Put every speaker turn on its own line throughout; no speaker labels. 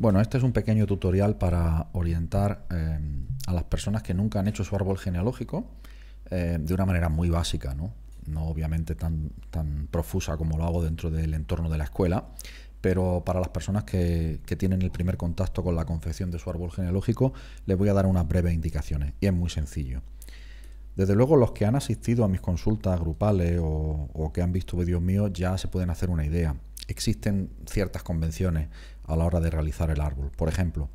Bueno, este es un pequeño tutorial para orientar em, a las personas que nunca han hecho su árbol genealógico eh, de una manera muy básica, ¿no? obviamente tan, tan profusa como lo hago dentro del entorno de la escuela, pero para las personas que, tienen el primer contacto con la confección de su árbol genealógico, les voy a dar unas breves indicaciones y es muy sencillo. Desde luego los que han asistido a mis consultas grupales o, o que han visto vídeos míos ya se pueden hacer una idea existen ciertas convenciones a la hora de realizar el árbol. Por ejemplo,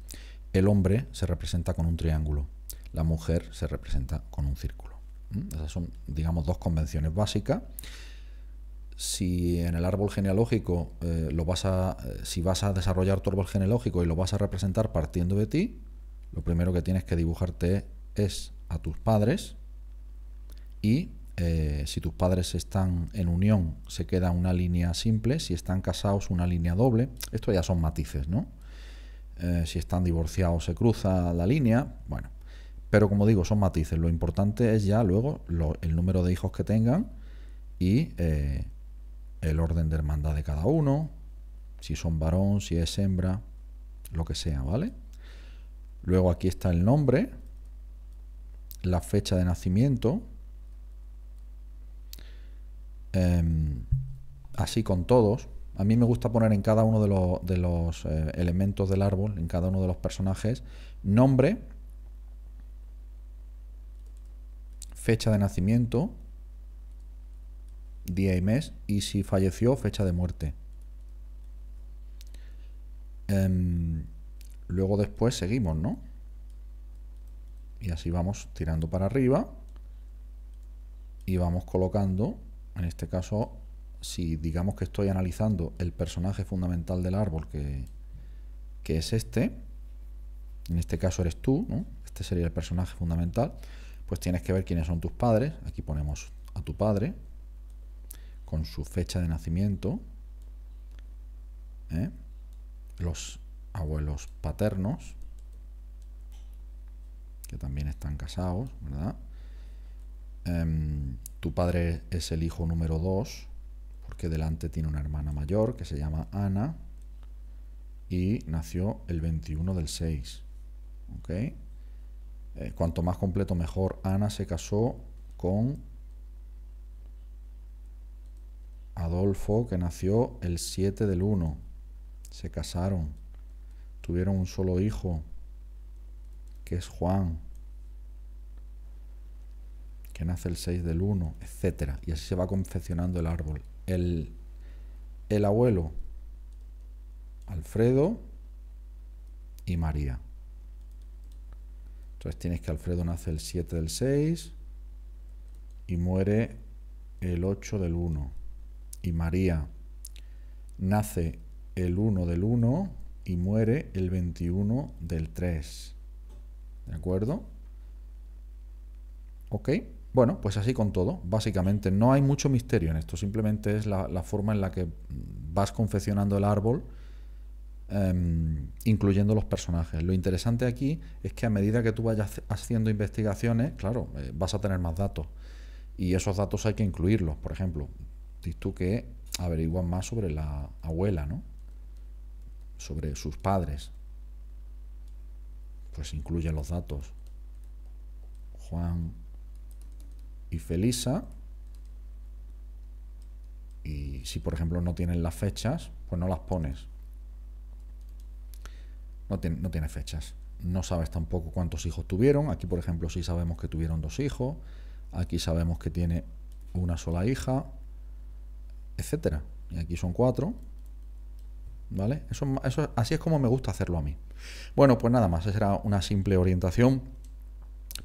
el hombre se representa con un triángulo, la mujer se representa con un círculo. Esas son, digamos, dos convenciones básicas. Si en el árbol genealógico eh, lo vas a, eh, si vas a desarrollar tu árbol genealógico y lo vas a representar partiendo de ti, lo primero que tienes que dibujarte es a tus padres y eh, si tus padres están en unión, se queda una línea simple, si están casados, una línea doble. Esto ya son matices, ¿no? Eh, si están divorciados, se cruza la línea. Bueno, pero como digo, son matices. Lo importante es ya luego el número de hijos que tengan y eh, el orden de hermandad de cada uno, si son varón, si es hembra, lo que sea, ¿vale? Luego aquí está el nombre, la fecha de nacimiento, Em, así con todos. A mí me gusta poner en cada uno de, los eh, elementos del árbol, en cada uno de los personajes, nombre, fecha de nacimiento, día y mes, y si falleció, fecha de muerte. Em, luego después seguimos, ¿no? Y así vamos tirando para arriba y vamos colocando en este caso, si digamos que estoy analizando el personaje fundamental del árbol, que, es este, en este caso eres tú, ¿no? este sería el personaje fundamental, pues tienes que ver quiénes son tus padres. Aquí ponemos a tu padre con su fecha de nacimiento, ¿eh? los abuelos paternos, que también están casados, ¿verdad? Em, tu padre es el hijo número 2, porque delante tiene una hermana mayor que se llama Ana y nació el 21 del 6. ¿Ok? Eh, cuanto más completo, mejor. Ana se casó con Adolfo, que nació el 7 del 1. Se casaron. Tuvieron un solo hijo, que es Juan que nace el 6 del 1, etc. Y así se va confeccionando el árbol. El, el abuelo, Alfredo y María. Entonces tienes que Alfredo nace el 7 del 6 y muere el 8 del 1. Y María nace el 1 del 1 y muere el 21 del 3. ¿De acuerdo? ¿Ok? Bueno, pues así con todo, básicamente. No hay mucho misterio en esto, simplemente es la, forma en la que vas confeccionando el árbol, em, incluyendo los personajes. Lo interesante aquí es que a medida que tú vayas haciendo investigaciones, claro, eh, vas a tener más datos. Y esos datos hay que incluirlos. Por ejemplo, dices tú que averiguas más sobre la abuela, ¿no? Sobre sus padres. Pues incluye los datos. Juan, y Felisa. Y si, por ejemplo, no tienen las fechas, pues no las pones. No, tiene, no fechas. No sabes tampoco cuántos hijos tuvieron. Aquí, por ejemplo, sí sabemos que tuvieron dos hijos. Aquí sabemos que tiene una sola hija, etcétera. Y aquí son cuatro. ¿Vale? eso, así es como me gusta hacerlo a mí. Bueno, pues nada más. Esa era una simple orientación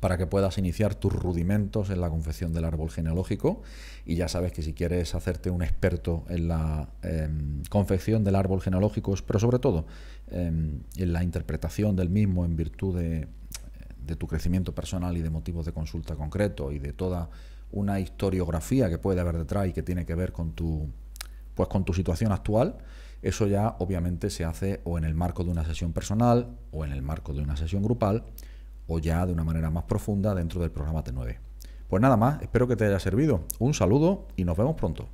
para que puedas iniciar tus rudimentos en la confección del árbol genealógico. Y ya sabes que si quieres hacerte un experto en la em, confección del árbol genealógico, pero sobre todo em, en la interpretación del mismo en virtud de, de tu crecimiento personal y de motivos de consulta concreto y de toda una historiografía que puede haber detrás y que tiene que ver con tu pues con tu situación actual, eso ya obviamente se hace o en el marco de una sesión personal o en el marco de una sesión grupal o ya de una manera más profunda dentro del programa T9. Pues nada más, espero que te haya servido. Un saludo y nos vemos pronto.